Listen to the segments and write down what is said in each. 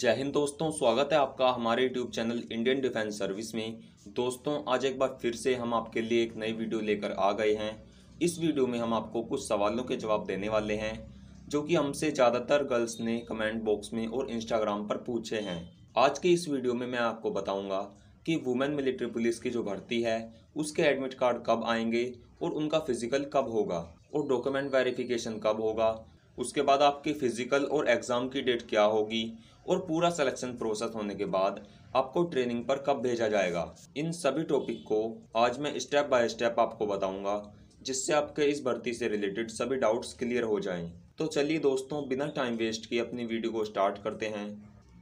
जय हिंद दोस्तों स्वागत है आपका हमारे YouTube channel Indian defence service में दोस्तों आज एक बार फिर से हम आपके लिए एक नई वीडियो लेकर आ गए हैं इस वीडियो में हम आपको कुछ सवालों के जवाब देने वाले हैं जो कि हमसे ज़्यादातर गर्ल्स ने कमेंट बॉक्स में और इंस्टाग्राम पर पूछे हैं आज के इस वीडियो में मैं आपको बताऊँगा कि वुमेन मिलिट्री पुलिस की जो भर्ती है उसके एडमिट कार्ड कब आएंगे और उनका फिजिकल कब होगा और डॉक्यूमेंट वेरिफिकेशन कब होगा उसके बाद आपके फिजिकल और एग्ज़ाम की डेट क्या होगी और पूरा सिलेक्शन प्रोसेस होने के बाद आपको ट्रेनिंग पर कब भेजा जाएगा इन सभी टॉपिक को आज मैं स्टेप बाय स्टेप आपको बताऊंगा जिससे आपके इस भर्ती से रिलेटेड सभी डाउट्स क्लियर हो जाएं। तो चलिए दोस्तों बिना टाइम वेस्ट किए अपनी वीडियो को स्टार्ट करते हैं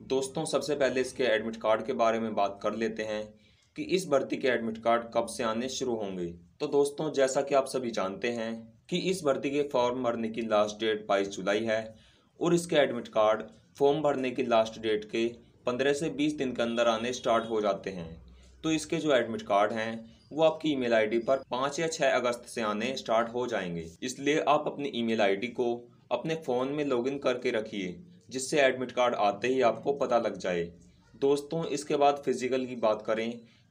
दोस्तों सबसे पहले इसके एडमिट कार्ड के बारे में बात कर लेते हैं कि इस भर्ती के एडमिट कार्ड कब से आने शुरू होंगे तो दोस्तों जैसा कि आप सभी जानते हैं कि इस भर्ती के फॉर्म भरने की लास्ट डेट बाईस जुलाई है और इसके एडमिट कार्ड फॉर्म भरने की लास्ट डेट के पंद्रह से बीस दिन के अंदर आने स्टार्ट हो जाते हैं तो इसके जो एडमिट कार्ड हैं वो आपकी ईमेल आईडी पर पाँच या छः अगस्त से आने स्टार्ट हो जाएंगे इसलिए आप अपनी ईमेल आईडी को अपने फ़ोन में लॉगिन करके रखिए जिससे एडमिट कार्ड आते ही आपको पता लग जाए दोस्तों इसके बाद फिज़िकल की बात करें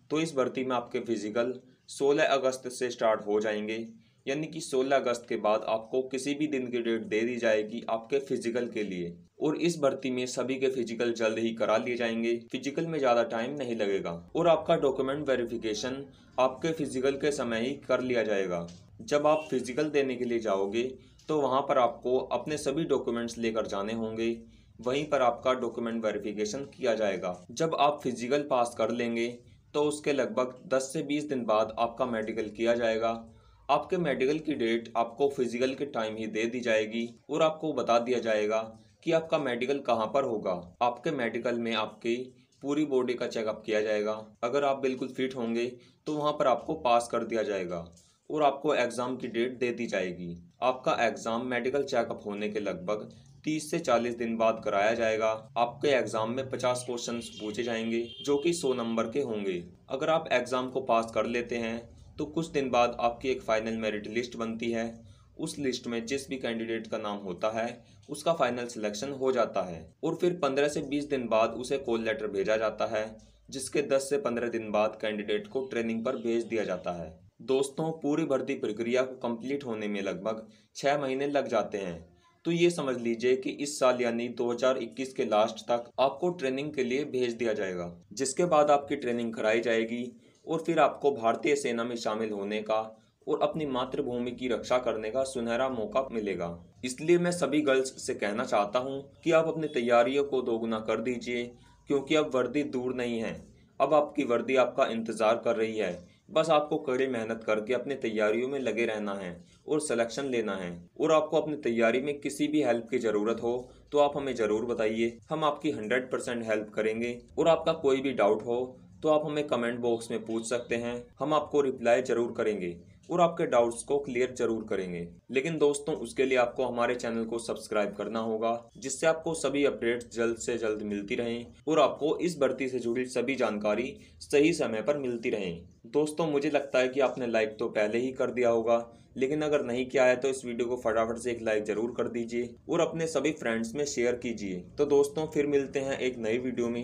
तो इस भर्ती में आपके फिज़िकल 16 अगस्त से स्टार्ट हो जाएंगे यानी कि 16 अगस्त के बाद आपको किसी भी दिन की डेट दे दी जाएगी आपके फिजिकल के लिए और इस भर्ती में सभी के फिजिकल जल्द ही करा लिए जाएंगे फिजिकल में ज़्यादा टाइम नहीं लगेगा और आपका डॉक्यूमेंट वेरिफिकेशन आपके फिजिकल के समय ही कर लिया जाएगा जब आप फिजिकल देने के लिए जाओगे तो वहाँ पर आपको अपने सभी डॉक्यूमेंट्स लेकर जाने होंगे वहीं पर आपका डॉक्यूमेंट वेरिफिकेशन किया जाएगा जब आप फिजिकल पास कर लेंगे तो उसके लगभग 10 से 20 दिन बाद आपका मेडिकल किया जाएगा आपके मेडिकल की डेट आपको फिजिकल के टाइम ही दे दी जाएगी और आपको बता दिया जाएगा कि आपका मेडिकल कहाँ पर होगा आपके मेडिकल में आपकी पूरी बॉडी का चेकअप किया जाएगा अगर आप बिल्कुल फिट होंगे तो वहाँ पर आपको पास कर दिया जाएगा और आपको एग्ज़ाम की डेट दे दी जाएगी आपका एग्ज़ाम मेडिकल चेकअप होने के लगभग 30 से 40 दिन बाद कराया जाएगा आपके एग्ज़ाम में 50 क्वेश्चन पूछे जाएंगे जो कि 100 नंबर के होंगे अगर आप एग्ज़ाम को पास कर लेते हैं तो कुछ दिन बाद आपकी एक फ़ाइनल मेरिट लिस्ट बनती है उस लिस्ट में जिस भी कैंडिडेट का नाम होता है उसका फाइनल सिलेक्शन हो जाता है और फिर 15 से 20 दिन बाद उसे कॉल लेटर भेजा जाता है जिसके 10 से 15 दिन बाद कैंडिडेट को ट्रेनिंग पर भेज दिया जाता है दोस्तों पूरी भर्ती प्रक्रिया को कंप्लीट होने में लगभग छः महीने लग जाते हैं तो ये समझ लीजिए कि इस साल यानी 2021 के लास्ट तक आपको ट्रेनिंग के लिए भेज दिया जाएगा जिसके बाद आपकी ट्रेनिंग कराई जाएगी और फिर आपको भारतीय सेना में शामिल होने का और अपनी मातृभूमि की रक्षा करने का सुनहरा मौका मिलेगा इसलिए मैं सभी गर्ल्स से कहना चाहता हूँ कि आप अपनी तैयारियों को दोगुना कर दीजिए क्योंकि अब वर्दी दूर नहीं है अब आपकी वर्दी आपका इंतज़ार कर रही है बस आपको कड़ी मेहनत करके अपनी तैयारियों में लगे रहना है और सिलेक्शन लेना है और आपको अपनी तैयारी में किसी भी हेल्प की ज़रूरत हो तो आप हमें ज़रूर बताइए हम आपकी हंड्रेड परसेंट हेल्प करेंगे और आपका कोई भी डाउट हो तो आप हमें कमेंट बॉक्स में पूछ सकते हैं हम आपको रिप्लाई जरूर करेंगे और आपके डाउट्स को क्लियर जरूर करेंगे लेकिन दोस्तों उसके लिए आपको हमारे चैनल को सब्सक्राइब करना होगा जिससे आपको सभी अपडेट्स जल्द से जल्द मिलती रहें और आपको इस भर्ती से जुड़ी सभी जानकारी सही समय पर मिलती रहें दोस्तों मुझे लगता है कि आपने लाइक तो पहले ही कर दिया होगा लेकिन अगर नहीं किया है तो इस वीडियो को फटाफट से एक लाइक जरूर कर दीजिए और अपने सभी फ्रेंड्स में शेयर कीजिए तो दोस्तों फिर मिलते हैं एक नई वीडियो में